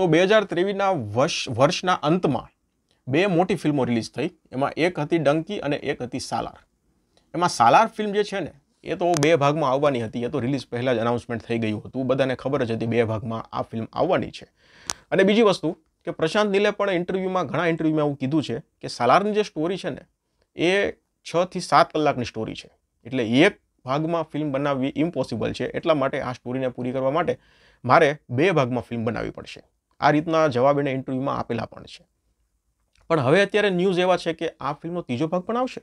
તો બે હજાર ત્રેવીસના વર્ષ વર્ષના અંતમાં બે મોટી ફિલ્મો રિલીઝ થઈ એમાં એક હતી ડંકી અને એક હતી સાલાર એમાં સાલાર ફિલ્મ જે છે ને એ તો બે ભાગમાં આવવાની હતી એ તો રિલીઝ પહેલાં જ અનાઉન્સમેન્ટ થઈ ગયું હતું બધાને ખબર જ હતી બે ભાગમાં આ ફિલ્મ આવવાની છે અને બીજી વસ્તુ કે પ્રશાંત નીલે પણ ઇન્ટરવ્યૂમાં ઘણા ઇન્ટરવ્યૂમાં એવું કીધું છે કે સાલારની જે સ્ટોરી છે ને એ છથી સાત કલાકની સ્ટોરી છે એટલે એક ભાગમાં ફિલ્મ બનાવવી ઇમ્પોસિબલ છે એટલા માટે આ સ્ટોરીને પૂરી કરવા માટે મારે બે ભાગમાં ફિલ્મ બનાવવી પડશે આ રીતના જવાબ એણે ઇન્ટરવ્યૂમાં આપેલા પણ છે પણ હવે અત્યારે ન્યૂઝ એવા છે કે આ ફિલ્મનો ત્રીજો ભાગ પણ આવશે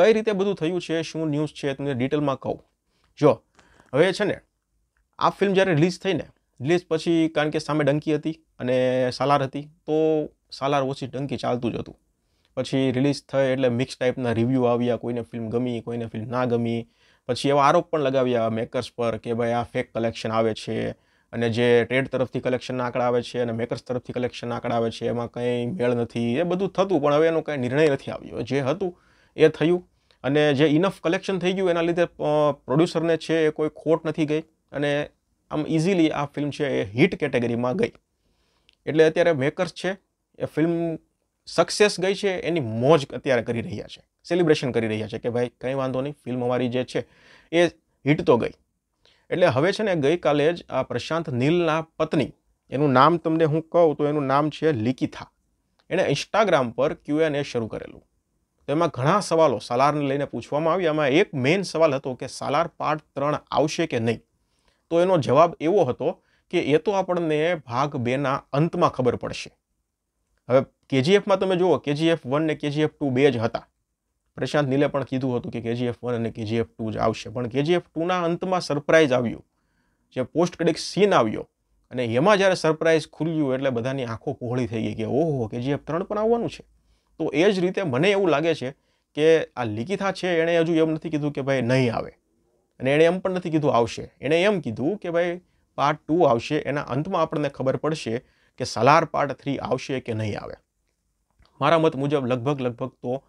કઈ રીતે બધું થયું છે શું ન્યૂઝ છે તમને ડિટેલમાં કહું જો હવે છે ને આ ફિલ્મ જ્યારે રિલીઝ થઈને રિલીઝ પછી કારણ કે સામે ડંકી હતી અને સાલાર હતી તો સાલાર ઓછી ડંકી ચાલતું જ હતું પછી રિલીઝ થઈ એટલે મિક્સ ટાઈપના રિવ્યૂ આવ્યા કોઈને ફિલ્મ ગમી કોઈને ફિલ્મ ના ગમી પછી એવા આરોપ પણ લગાવ્યા મેકર્સ પર કે ભાઈ આ ફેક કલેક્શન આવે છે અને જે ટ્રેડ તરફથી કલેક્શનના આંકડા આવે છે અને મેકર્સ તરફથી કલેક્શનના આંકડા આવે છે એમાં કંઈ મેળ નથી એ બધું થતું પણ હવે એનો કંઈ નિર્ણય નથી આવ્યો જે હતું એ થયું અને જે ઇનફ કલેક્શન થઈ ગયું એના લીધે પ્રોડ્યુસરને છે એ કોઈ ખોટ નથી ગઈ અને આમ ઇઝીલી આ ફિલ્મ છે એ હિટ કેટેગરીમાં ગઈ એટલે અત્યારે મેકર્સ છે એ ફિલ્મ સક્સેસ ગઈ છે એની મોજ અત્યારે કરી રહ્યા છે સેલિબ્રેશન કરી રહ્યા છે કે ભાઈ કંઈ વાંધો નહીં ફિલ્મ અમારી જે છે એ હિટ તો ગઈ એટલે હવે છે ને ગઈકાલે જ આ પ્રશાંત નીલના પત્ની એનું નામ તમને હું કહું તો એનું નામ છે લિકિથા એણે ઇન્સ્ટાગ્રામ પર ક્યુએનએ શરૂ કરેલું તો એમાં ઘણા સવાલો સાલારને લઈને પૂછવામાં આવ્યા એમાં એક મેઇન સવાલ હતો કે સાલાર પાર્ટ ત્રણ આવશે કે નહીં તો એનો જવાબ એવો હતો કે એ તો આપણને ભાગ બેના અંતમાં ખબર પડશે હવે કેજીએફમાં તમે જુઓ કેજીએફ વન ને કેજીએફ ટુ બે જ હતા પ્રશાંત નીલે પણ કીધું હતું કે કેજીએફ વન અને કેજીએફ ટુ જ આવશે પણ કેજીએફ ટુના અંતમાં સરપ્રાઇઝ આવ્યું જે પોસ્ટ ક્રેડિટ સીન આવ્યો અને એમાં જ્યારે સરપ્રાઇઝ ખુલ્યું એટલે બધાની આંખો પહોળી થઈ ગઈ કે ઓહો કેજીએફ ત્રણ પણ આવવાનું છે તો એ જ રીતે મને એવું લાગે છે કે આ લિખિતા છે એણે હજુ એમ નથી કીધું કે ભાઈ નહીં આવે અને એણે એમ પણ નથી કીધું આવશે એણે એમ કીધું કે ભાઈ પાર્ટ ટુ આવશે એના અંતમાં આપણને ખબર પડશે કે સલાર પાર્ટ થ્રી આવશે કે નહીં આવે મારા મત મુજબ લગભગ લગભગ તો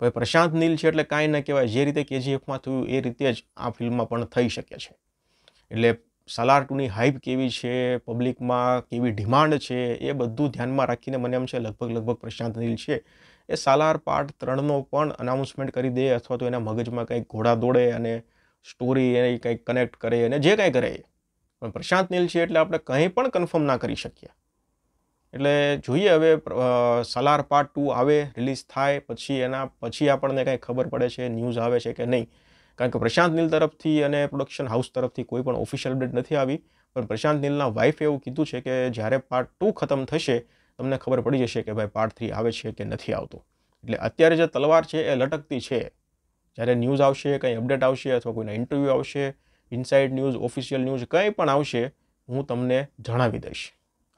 ભાઈ પ્રશાંત નીલ છે એટલે કાંઈ ના કહેવાય જે રીતે કેજીએફમાં થયું એ રીતે જ આ ફિલ્મમાં પણ થઈ શકે છે એટલે સલાર ટુની હાઇપ કેવી છે પબ્લિકમાં કેવી ડિમાન્ડ છે એ બધું ધ્યાનમાં રાખીને મને એમ છે લગભગ લગભગ પ્રશાંત નીલ છે એ સાલાર પાર્ટ ત્રણનો પણ અનાઉન્સમેન્ટ કરી દે અથવા તો એના મગજમાં કંઈક ઘોડા દોડે અને સ્ટોરી એ કંઈક કનેક્ટ કરે અને જે કાંઈ કરે પણ પ્રશાંત નીલ છે એટલે આપણે કંઈ પણ કન્ફર્મ ના કરી શકીએ એટલે જોઈએ હવે સલાર પાર્ટ ટુ આવે રિલીઝ થાય પછી એના પછી આપણને કાંઈ ખબર પડે છે ન્યૂઝ આવે છે કે નહીં કારણ કે પ્રશાંત નીલ તરફથી અને પ્રોડક્શન હાઉસ તરફથી કોઈ પણ ઓફિશિયલ અપડેટ નથી આવી પણ પ્રશાંત નીલના વાઇફે એવું કીધું છે કે જ્યારે પાર્ટ ટુ ખતમ થશે તમને ખબર પડી જશે કે ભાઈ પાર્ટ થ્રી આવે છે કે નથી આવતો એટલે અત્યારે જે તલવાર છે એ લટકતી છે જ્યારે ન્યૂઝ આવશે કંઈ અપડેટ આવશે અથવા કોઈના ઇન્ટરવ્યૂ આવશે ઇનસાઇડ ન્યૂઝ ઓફિશિયલ ન્યૂઝ કંઈ પણ આવશે હું તમને જણાવી દઈશ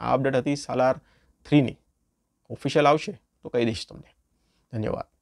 આ અપડેટ હતી સાલાર થ્રીની ઓફિશિયલ આવશે તો કહી દઈશ તમને ધન્યવાદ